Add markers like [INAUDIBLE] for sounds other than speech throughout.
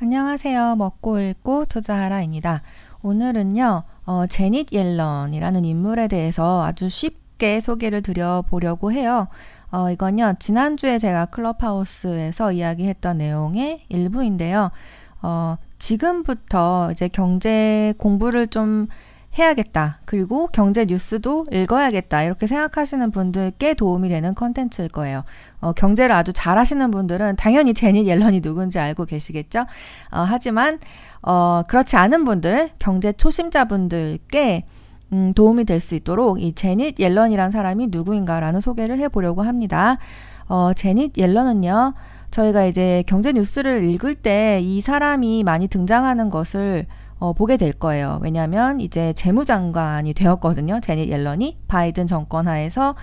안녕하세요. 먹고 읽고 투자하라입니다. 오늘은요, 어, 제닛 옐런이라는 인물에 대해서 아주 쉽게 소개를 드려보려고 해요. 어, 이건요, 지난주에 제가 클럽하우스에서 이야기했던 내용의 일부인데요. 어, 지금부터 이제 경제 공부를 좀 해야겠다. 그리고 경제 뉴스도 읽어야겠다. 이렇게 생각하시는 분들께 도움이 되는 컨텐츠일 거예요. 어, 경제를 아주 잘하시는 분들은 당연히 제니 옐런이 누군지 알고 계시겠죠? 어, 하지만 어, 그렇지 않은 분들, 경제 초심자분들께 음, 도움이 될 수 있도록 이 제닛 옐런이란 사람이 누구인가라는 소개를 해보려고 합니다. 어, 제닛 옐런은요, 저희가 이제 경제 뉴스를 읽을 때 이 사람이 많이 등장하는 것을 어, 보게 될 거예요. 왜냐하면 이제 재무장관이 되었거든요. 제닛 옐런이 바이든 정권 하에서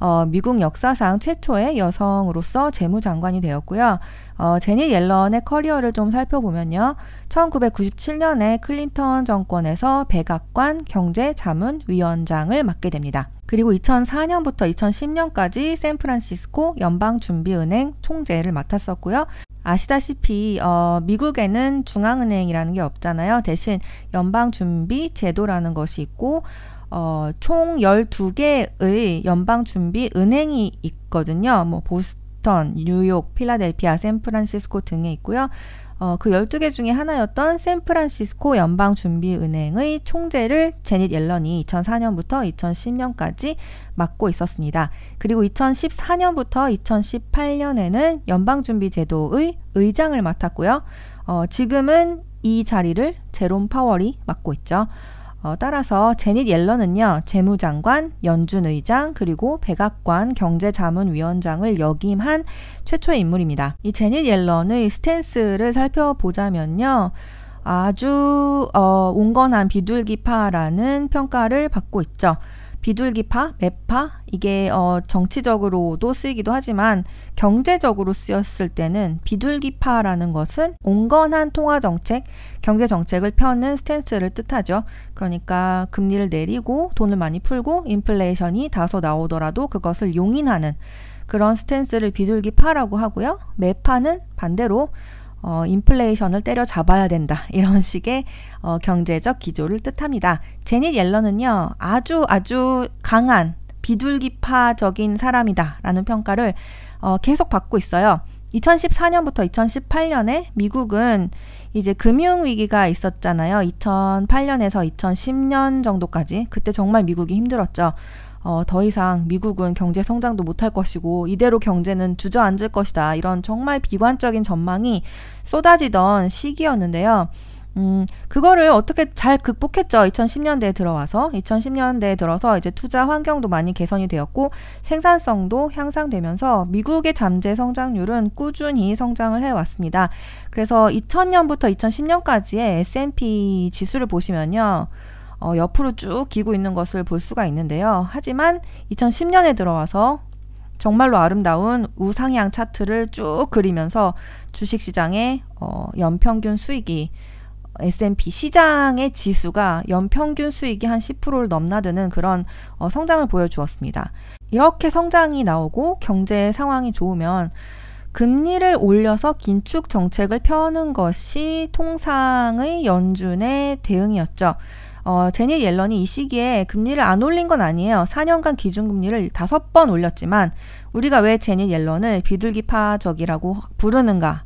어, 미국 역사상 최초의 여성으로서 재무장관이 되었고요. 어, 제니 옐런의 커리어를 좀 살펴보면요. 1997년에 클린턴 정권에서 백악관 경제자문위원장을 맡게 됩니다. 그리고 2004년부터 2010년까지 샌프란시스코 연방준비은행 총재를 맡았었고요. 아시다시피 어, 미국에는 중앙은행이라는 게 없잖아요. 대신 연방준비제도라는 것이 있고 어, 총1 2 개의 연방준비은행이 있거든요. 뭐 보스턴, 뉴욕, 필라델피아, 샌프란시스코 등에 있고요. 어, 그 12개 중에 하나였던 샌프란시스코 연방준비은행의 총재를 제닛 옐런이 2004년부터 2010년까지 맡고 있었습니다. 그리고 2014년부터 2018년에는 연방준비제도의 의장을 맡았고요. 어, 지금은 이 자리를 제롬 파월이 맡고 있죠. 어, 따라서 제닛 옐런은요 재무장관, 연준 의장 그리고 백악관 경제자문위원장을 역임한 최초의 인물입니다. 이 제닛 옐런의 스탠스를 살펴보자면요. 아주 어, 온건한 비둘기파라는 평가를 받고 있죠. 비둘기파, 매파 이게 어, 정치적으로도 쓰이기도 하지만 경제적으로 쓰였을 때는 비둘기파라는 것은 온건한 통화 정책, 경제 정책을 펴는 스탠스를 뜻하죠. 그러니까 금리를 내리고 돈을 많이 풀고 인플레이션이 다소 나오더라도 그것을 용인하는 그런 스탠스를 비둘기파라고 하고요. 매파는 반대로 어, 인플레이션을 때려잡아야 된다. 이런 [LAUGHS] 식의 어, 경제적 기조를 뜻합니다. 제닛 옐런은요, 아주 아주 강한 비둘기파적인 사람이다. 라는 평가를 어, 계속 받고 있어요. 2014년부터 2018년에 미국은 이제 금융위기가 있었잖아요. 2008년에서 2010년 정도까지. 그때 정말 미국이 힘들었죠. 어, 더 이상 미국은 경제 성장도 못할 것이고 이대로 경제는 주저앉을 것이다. 이런 정말 비관적인 전망이 쏟아지던 시기였는데요. 음, 그거를 어떻게 잘 극복했죠. 2010년대에 들어와서 2010년대에 들어서 이제 투자 환경도 많이 개선이 되었고 생산성도 향상되면서 미국의 잠재 성장률은 꾸준히 성장을 해 왔습니다. 그래서 2000년부터 2010년까지의 S&P 지수를 보시면요. 어, 옆으로 쭉 기고 있는 것을 볼 수가 있는데요. 하지만 2010년에 들어와서 정말로 아름다운 우상향 차트를 쭉 그리면서 주식시장의 어, 연평균 수익이 S&P 시장의 지수가 연평균 수익이 한 10%를 넘나드는 그런 어, 성장을 보여주었습니다. 이렇게 성장이 나오고 경제 상황이 좋으면 금리를 올려서 긴축 정책을 펴는 것이 통상의 연준의 대응이었죠. 어, 제니 옐런이 이 시기에 금리를 안 올린 건 아니에요. 4년간 기준금리를 5번 올렸지만 우리가 왜 제니 옐런을 비둘기파적이라고 부르는가?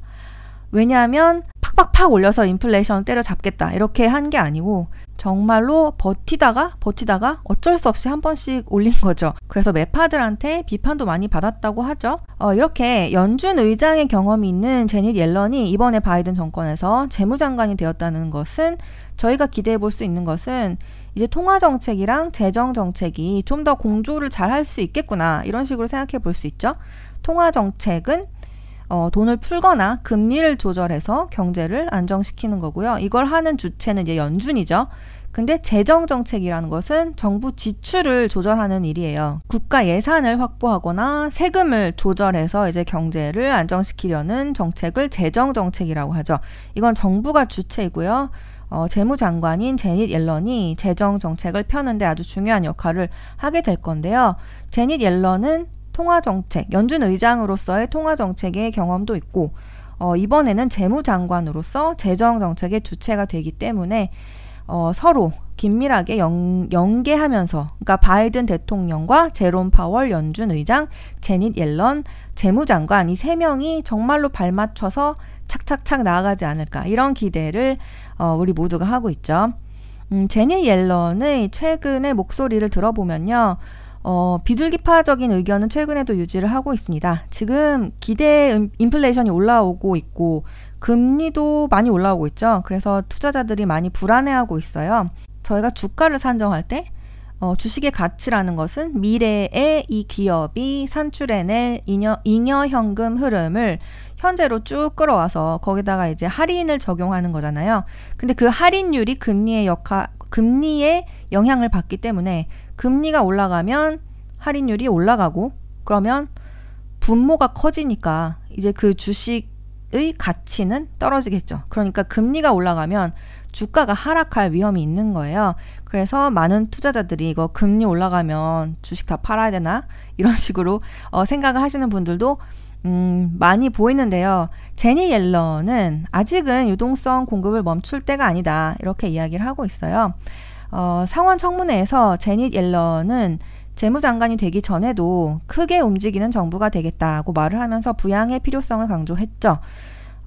왜냐하면 팍팍팍 올려서 인플레이션 때려잡겠다 이렇게 한 게 아니고 정말로 버티다가 버티다가 어쩔 수 없이 한 번씩 올린 거죠. 그래서 매파들한테 비판도 많이 받았다고 하죠. 어, 이렇게 연준 의장의 경험이 있는 제닛 옐런이 이번에 바이든 정권에서 재무장관이 되었다는 것은 저희가 기대해 볼 수 있는 것은 이제 통화 정책이랑 재정 정책이 좀 더 공조를 잘 할 수 있겠구나 이런 식으로 생각해 볼 수 있죠. 통화 정책은 어, 돈을 풀거나 금리를 조절해서 경제를 안정시키는 거고요. 이걸 하는 주체는 이제 연준이죠. 근데 재정 정책이라는 것은 정부 지출을 조절하는 일이에요. 국가 예산을 확보하거나 세금을 조절해서 이제 경제를 안정시키려는 정책을 재정 정책이라고 하죠. 이건 정부가 주체이고요. 어, 재무장관인 제닛 옐런이 재정 정책을 펴는데 아주 중요한 역할을 하게 될 건데요. 제닛 옐런은 통화정책, 연준 의장으로서의 통화정책의 경험도 있고, 어, 이번에는 재무장관으로서 재정정책의 주체가 되기 때문에 어, 서로 긴밀하게 연, 연계하면서 그러니까 바이든 대통령과 제롬 파월 연준 의장, 제닛 옐런 재무장관 이 세 명이 정말로 발맞춰서 착착착 나아가지 않을까 이런 기대를 어, 우리 모두가 하고 있죠. 음, 제니 옐런의 최근의 목소리를 들어보면요. 어, 비둘기파적인 의견은 최근에도 유지를 하고 있습니다. 지금 기대 음, 인플레이션이 올라오고 있고 금리도 많이 올라오고 있죠. 그래서 투자자들이 많이 불안해하고 있어요. 저희가 주가를 산정할 때 어, 주식의 가치라는 것은 미래에 이 기업이 산출해낼 잉여, 잉여 현금 흐름을 현재로 쭉 끌어와서 거기다가 이제 할인을 적용하는 거잖아요. 근데 그 할인율이 금리의 역할, 금리의 영향을 받기 때문에 금리가 올라가면 할인율이 올라가고 그러면 분모가 커지니까 이제 그 주식의 가치는 떨어지겠죠. 그러니까 금리가 올라가면 주가가 하락할 위험이 있는 거예요. 그래서 많은 투자자들이 이거 금리 올라가면 주식 다 팔아야 되나? 이런 [LAUGHS] 식으로 어, 생각을 하시는 분들도 음, 많이 보이는데요. 제니 옐런은 아직은 유동성 공급을 멈출 때가 아니다. 이렇게 이야기를 하고 있어요. 어, 상원 청문회에서 제니 옐런은 재무장관이 되기 전에도 크게 움직이는 정부가 되겠다고 말을 하면서 부양의 필요성을 강조했죠.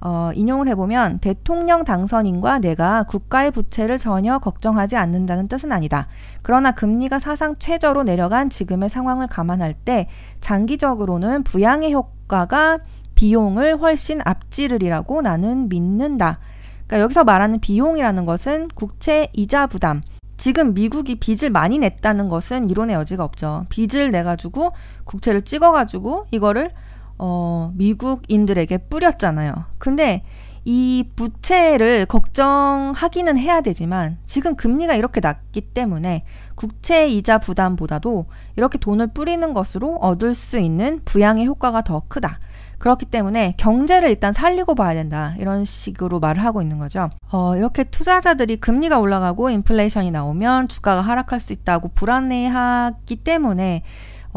어, 인용을 해보면 대통령 당선인과 내가 국가의 부채를 전혀 걱정하지 않는다는 뜻은 아니다. 그러나 금리가 사상 최저로 내려간 지금의 상황을 감안할 때 장기적으로는 부양의 효과가 비용을 훨씬 앞지르리라고 나는 믿는다. 그러니까 여기서 말하는 비용이라는 것은 국채 이자 부담. 지금 미국이 빚을 많이 냈다는 것은 이론의 여지가 없죠. 빚을 내가지고 국채를 찍어가지고 이거를 어, 미국인들에게 뿌렸잖아요. 근데 이 부채를 걱정하기는 해야 되지만 지금 금리가 이렇게 낮기 때문에 국채 이자 부담보다도 이렇게 돈을 뿌리는 것으로 얻을 수 있는 부양의 효과가 더 크다. 그렇기 때문에 경제를 일단 살리고 봐야 된다. 이런 식으로 말을 하고 있는 거죠. 어, 이렇게 투자자들이 금리가 올라가고 인플레이션이 나오면 주가가 하락할 수 있다고 불안해하기 때문에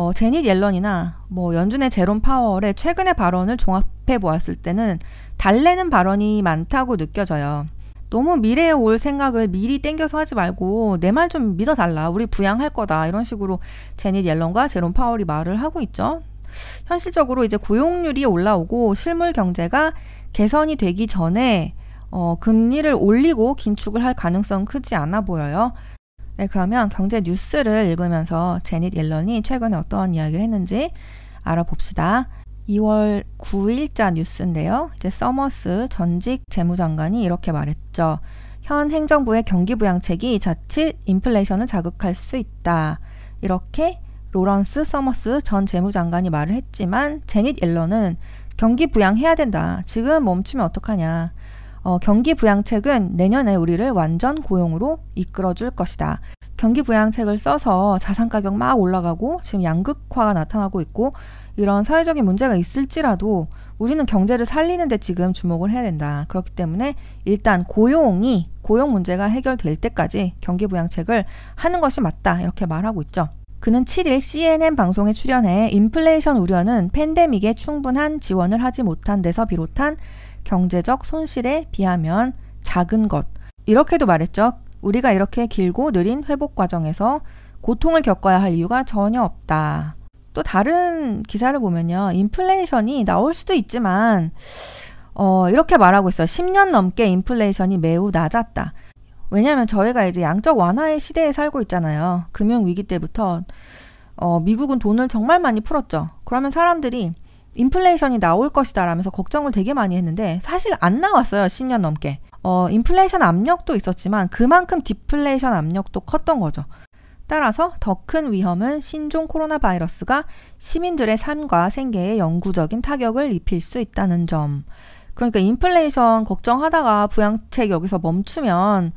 어, 제닛 옐런이나 뭐 연준의 제롬 파월의 최근의 발언을 종합해 보았을 때는 달래는 발언이 많다고 느껴져요. 너무 미래에 올 생각을 미리 땡겨서 하지 말고 내 말 좀 믿어달라. 우리 부양할 거다. 이런 식으로 제닛 옐런과 제롬 파월이 말을 하고 있죠. 현실적으로 이제 고용률이 올라오고 실물 경제가 개선이 되기 전에 어, 금리를 올리고 긴축을 할 가능성 은 크지 않아 보여요. 네, 그러면 경제 뉴스를 읽으면서 제닛 옐런이 최근에 어떠한 이야기를 했는지 알아봅시다. 2월 9일자 뉴스인데요. 이제 서머스 전직 재무장관이 이렇게 말했죠. 현 행정부의 경기부양책이 자칫 인플레이션을 자극할 수 있다. 이렇게 로런스 서머스 전 재무장관이 말을 했지만 제닛 옐런은 경기 부양해야 된다. 지금 멈추면 어떡하냐. 어, 경기 부양책은 내년에 우리를 완전 고용으로 이끌어줄 것이다. 경기 부양책을 써서 자산 가격 막 올라가고 지금 양극화가 나타나고 있고 이런 사회적인 문제가 있을지라도 우리는 경제를 살리는데 지금 주목을 해야 된다. 그렇기 때문에 일단 고용이 고용 문제가 해결될 때까지 경기 부양책을 하는 것이 맞다. 이렇게 말하고 있죠. 그는 7일 CNN 방송에 출연해 인플레이션 우려는 팬데믹에 충분한 지원을 하지 못한 데서 비롯한 경제적 손실에 비하면 작은 것. 이렇게도 말했죠. 우리가 이렇게 길고 느린 회복 과정에서 고통을 겪어야 할 이유가 전혀 없다. 또 다른 기사를 보면요. 인플레이션이 나올 수도 있지만, 어, 이렇게 말하고 있어요. 10년 넘게 인플레이션이 매우 낮았다. 왜냐하면 저희가 이제 양적 완화의 시대에 살고 있잖아요. 금융위기 때부터 어, 미국은 돈을 정말 많이 풀었죠. 그러면 사람들이 인플레이션이 나올 것이다라면서 걱정을 되게 많이 했는데 사실 안 나왔어요. 10년 넘게. 어, 인플레이션 압력도 있었지만 그만큼 디플레이션 압력도 컸던 거죠. 따라서 더 큰 위험은 신종 코로나 바이러스가 시민들의 삶과 생계에 영구적인 타격을 입힐 수 있다는 점. 그러니까 인플레이션 걱정하다가 부양책 여기서 멈추면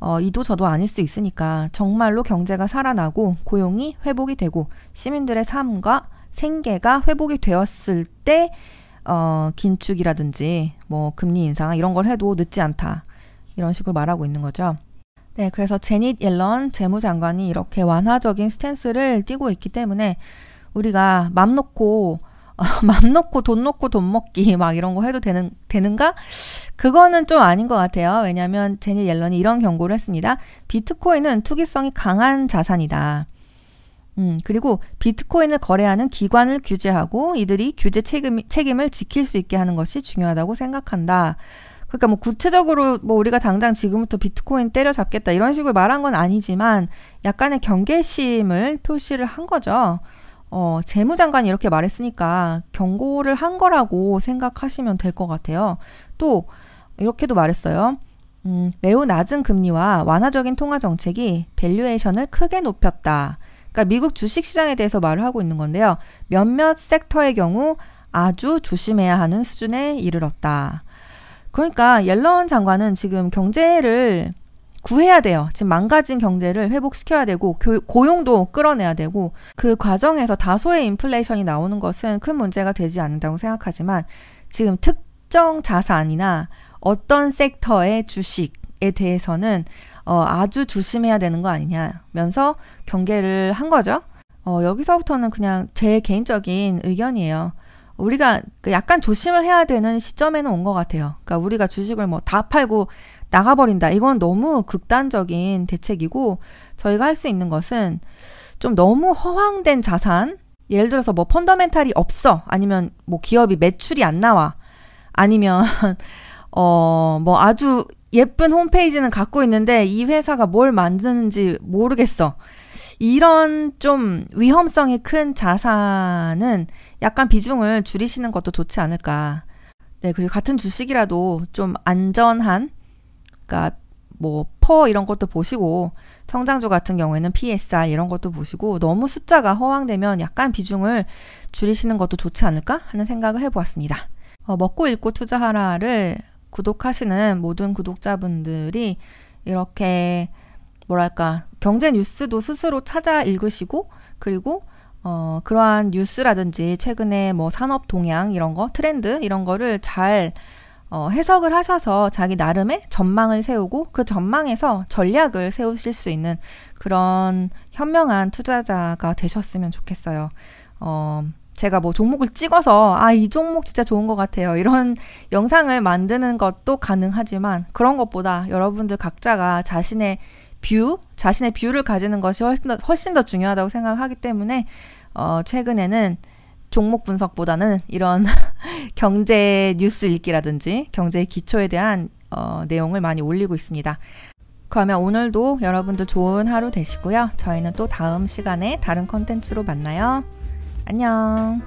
어, 이도 저도 아닐 수 있으니까 정말로 경제가 살아나고 고용이 회복이 되고 시민들의 삶과 생계가 회복이 되었을 때 어, 긴축이라든지 뭐 금리 인상 이런 걸 해도 늦지 않다. 이런 식으로 말하고 있는 거죠. 네, 그래서 제닛 옐런 재무장관이 이렇게 완화적인 스탠스를 띄고 있기 때문에 우리가 맘 놓고 어, [LAUGHS] 맘 놓고 돈 놓고 돈 먹기 막 이런 거 해도 되는 되는가? 그거는 좀 아닌 것 같아요. 왜냐하면 제니 옐런이 이런 경고를 했습니다. 비트코인은 투기성이 강한 자산이다. 음, 그리고 비트코인을 거래하는 기관을 규제하고 이들이 규제 책임, 책임을 지킬 수 있게 하는 것이 중요하다고 생각한다. 그러니까 뭐 구체적으로 뭐 우리가 당장 지금부터 비트코인 때려잡겠다 이런 식으로 말한 건 아니지만 약간의 경계심을 표시를 한 거죠. 어, 재무장관이 이렇게 말했으니까 경고를 한 거라고 생각하시면 될 것 같아요. 또 이렇게도 말했어요. 음, 매우 낮은 금리와 완화적인 통화 정책이 밸류에이션을 크게 높였다. 그러니까 미국 주식 시장에 대해서 말을 하고 있는 건데요. 몇몇 섹터의 경우 아주 조심해야 하는 수준에 이르렀다. 그러니까 옐런 장관은 지금 경제를 구해야 돼요. 지금 망가진 경제를 회복시켜야 되고 고용도 끌어내야 되고 그 과정에서 다소의 인플레이션이 나오는 것은 큰 문제가 되지 않는다고 생각하지만 지금 특정 자산이나 어떤 섹터의 주식에 대해서는 어, 아주 조심해야 되는 거 아니냐면서 경계를 한 거죠. 어, 여기서부터는 그냥 제 개인적인 의견이에요. 우리가 그 약간 조심을 해야 되는 시점에는 온 것 같아요. 그러니까 우리가 주식을 뭐 다 팔고 나가버린다. 이건 너무 극단적인 대책이고 저희가 할 수 있는 것은 좀 너무 허황된 자산, 예를 들어서 뭐 펀더멘탈이 없어. 아니면 뭐 기업이 매출이 안 나와. 아니면 [LAUGHS] 어, 뭐 아주 예쁜 홈페이지는 갖고 있는데 이 회사가 뭘 만드는지 모르겠어. 이런 좀 위험성이 큰 자산은 약간 비중을 줄이시는 것도 좋지 않을까. 네, 그리고 같은 주식이라도 좀 안전한, 그러니까 뭐, 퍼 이런 것도 보시고, 성장주 같은 경우에는 PSR 이런 것도 보시고, 너무 숫자가 허황되면 약간 비중을 줄이시는 것도 좋지 않을까 하는 생각을 해보았습니다. 어, 먹고 읽고 투자하라를 구독하시는 모든 구독자분들이 이렇게 뭐랄까 경제 뉴스도 스스로 찾아 읽으시고 그리고 어, 그러한 뉴스라든지 최근에 뭐 산업 동향 이런 거, 트렌드 이런 거를 잘 어, 해석을 하셔서 자기 나름의 전망을 세우고 그 전망에서 전략을 세우실 수 있는 그런 현명한 투자자가 되셨으면 좋겠어요. 어, 제가 뭐 종목을 찍어서 아, 이 종목 진짜 좋은 것 같아요. 이런 [LAUGHS] 영상을 만드는 것도 가능하지만 그런 것보다 여러분들 각자가 자신의 뷰, 자신의 뷰를 가지는 것이 훨씬 더, 훨씬 더 중요하다고 생각하기 때문에 어, 최근에는 종목 분석보다는 이런 [LAUGHS] 경제 뉴스 읽기라든지 경제의 기초에 대한 어, 내용을 많이 올리고 있습니다. 그러면 오늘도 여러분들 좋은 하루 되시고요. 저희는 또 다음 시간에 다른 컨텐츠로 만나요. 안녕.